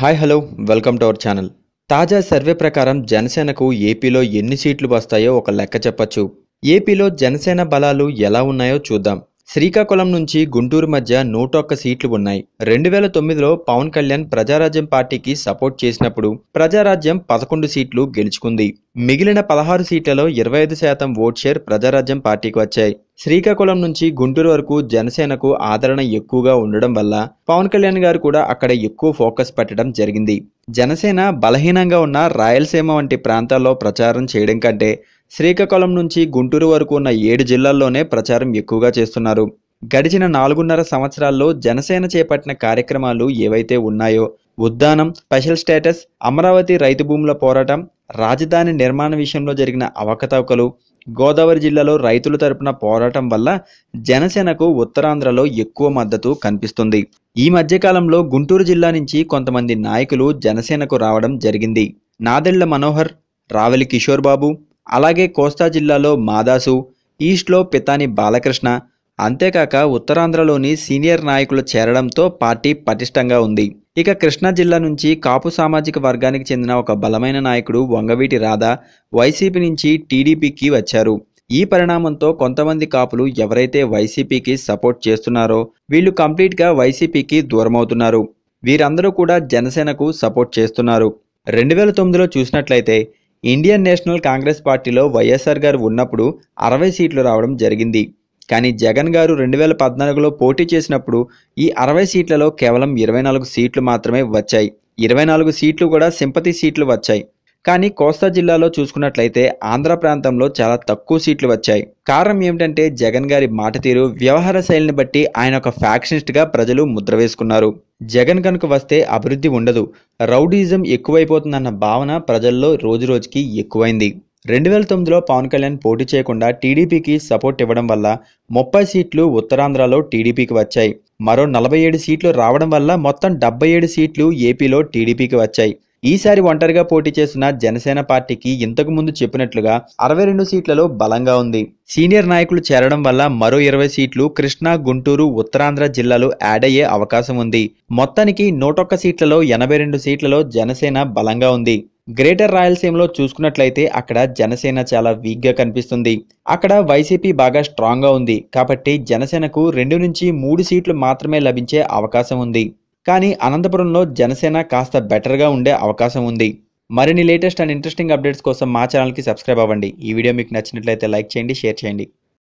hi hello welcome to our channel తాజా survey ప్రకారం జనసేనకు ఏపీలో ఎన్ని సీట్లు వస్తాయో ఒక లెక్క చెప్పచ్చు ఏపీలో జనసేన బలాలు ఎలా ఉన్నాయో చూద్దాం శ్రీకాకుళం నుంచి గుంటూరు మధ్య నూట ఒక్క సీట్లు ఉన్నాయి రెండు వేల తొమ్మిదిలో పవన్ కళ్యాణ్ ప్రజారాజ్యం పార్టీకి సపోర్ట్ చేసినప్పుడు ప్రజారాజ్యం పదకొండు సీట్లు గెలుచుకుంది మిగిలిన పదహారు సీట్లలో ఇరవై ఐదు శాతం ఓట్ షేర్ ప్రజారాజ్యం పార్టీకి వచ్చాయి శ్రీకాకుళం నుంచి గుంటూరు వరకు జనసేనకు ఆదరణ ఎక్కువగా ఉండడం వల్ల పవన్ కళ్యాణ్ గారు కూడా అక్కడ ఎక్కువ ఫోకస్ పెట్టడం జరిగింది జనసేన బలహీనంగా ఉన్న రాయలసీమ వంటి ప్రాంతాల్లో ప్రచారం చేయడం కంటే శ్రీకాకుళం నుంచి గుంటూరు వరకు ఉన్న ఏడు జిల్లాల్లోనే ప్రచారం ఎక్కువగా చేస్తున్నారు గడిచిన నాలుగున్నర సంవత్సరాల్లో జనసేన చేపట్టిన కార్యక్రమాలు ఏవైతే ఉన్నాయో ఉద్దానం స్పెషల్ స్టేటస్ అమరావతి రైతు భూముల పోరాటం రాజధాని నిర్మాణ విషయంలో జరిగిన అవకతవకలు గోదావరి జిల్లాలో రైతుల తరపున పోరాటం వల్ల జనసేనకు ఉత్తరాంధ్రలో ఎక్కువ మద్దతు కనిపిస్తుంది ఈ మధ్యకాలంలో గుంటూరు జిల్లా నుంచి కొంతమంది నాయకులు జనసేనకు రావడం జరిగింది నాదెళ్ల మనోహర్ రావెలి కిషోర్ బాబు అలాగే కోస్తా జిల్లాలో మాదాసు ఈస్ట్లో పితాని బాలకృష్ణ అంతేకాక ఉత్తరాంధ్రలోని సీనియర్ నాయకులు చేరడంతో పార్టీ పటిష్టంగా ఉంది ఇక కృష్ణా జిల్లా నుంచి కాపు సామాజిక వర్గానికి చెందిన ఒక బలమైన నాయకుడు వంగవీటి రాధా వైసీపీ నుంచి టీడీపీకి వచ్చారు ఈ పరిణామంతో కొంతమంది కాపులు ఎవరైతే వైసీపీకి సపోర్ట్ చేస్తున్నారో వీళ్ళు కంప్లీట్గా వైసీపీకి దూరమవుతున్నారు వీరందరూ కూడా జనసేనకు సపోర్ట్ చేస్తున్నారు రెండు వేల తొమ్మిదిలో చూసినట్లయితే ఇండియన్ నేషనల్ కాంగ్రెస్ పార్టీలో వైఎస్ఆర్ గారు ఉన్నప్పుడు అరవై సీట్లు రావడం జరిగింది కానీ జగన్ గారు రెండు వేల పద్నాలుగులో పోటీ చేసినప్పుడు ఈ అరవై సీట్లలో కేవలం ఇరవై నాలుగు సీట్లు మాత్రమే వచ్చాయి ఇరవై నాలుగు సీట్లు కూడా సింపతి సీట్లు వచ్చాయి కానీ కోస్తా జిల్లాలో చూసుకున్నట్లయితే ఆంధ్ర ప్రాంతంలో చాలా తక్కువ సీట్లు వచ్చాయి కారణం ఏమిటంటే జగన్ గారి మాట తీరు వ్యవహార శైలిని బట్టి ఆయన ఒక ఫ్యాక్షనిస్ట్గా ప్రజలు ముద్ర వేసుకున్నారు జగన్ కనుక వస్తే అభివృద్ధి ఉండదు రౌడీజం ఎక్కువైపోతుందన్న భావన ప్రజల్లో రోజుకి ఎక్కువైంది రెండు వేల తొమ్మిదిలో పవన్ కళ్యాణ్ పోటీ చేయకుండా టీడీపీకి సపోర్ట్ ఇవ్వడం వల్ల ముప్పై సీట్లు ఉత్తరాంధ్రలో టీడీపీకి వచ్చాయి మరో నలభై ఏడు సీట్లు రావడం వల్ల మొత్తం డెబ్బై ఏడు సీట్లు ఏపీలో టీడీపీకి వచ్చాయి ఈసారి ఒంటరిగా పోటీ చేసిన జనసేన పార్టీకి ఇంతకు ముందు చెప్పినట్లుగా అరవై రెండు సీట్లలో బలంగా ఉంది సీనియర్ నాయకులు చేరడం వల్ల మరో ఇరవై సీట్లు కృష్ణా గుంటూరు ఉత్తరాంధ్ర జిల్లాలు యాడ్ అయ్యే అవకాశం ఉంది మొత్తానికి నూటొక్క సీట్లలో ఎనభై రెండు సీట్లలో జనసేన బలంగా ఉంది గ్రేటర్ రాయలసీమలో చూసుకున్నట్లయితే అక్కడ జనసేన చాలా వీక్గా కనిపిస్తుంది అక్కడ వైసీపీ బాగా స్ట్రాంగ్గా ఉంది కాబట్టి జనసేనకు రెండు నుంచి మూడు సీట్లు మాత్రమే లభించే అవకాశం ఉంది కానీ అనంతపురంలో జనసేన కాస్త బెటర్గా ఉండే అవకాశం ఉంది మరిన్ని లేటెస్ట్ అండ్ ఇంట్రెస్టింగ్ అప్డేట్స్ కోసం మా ఛానల్కి సబ్స్క్రైబ్ అవ్వండి ఈ వీడియో మీకు నచ్చినట్లయితే లైక్ చేయండి షేర్ చేయండి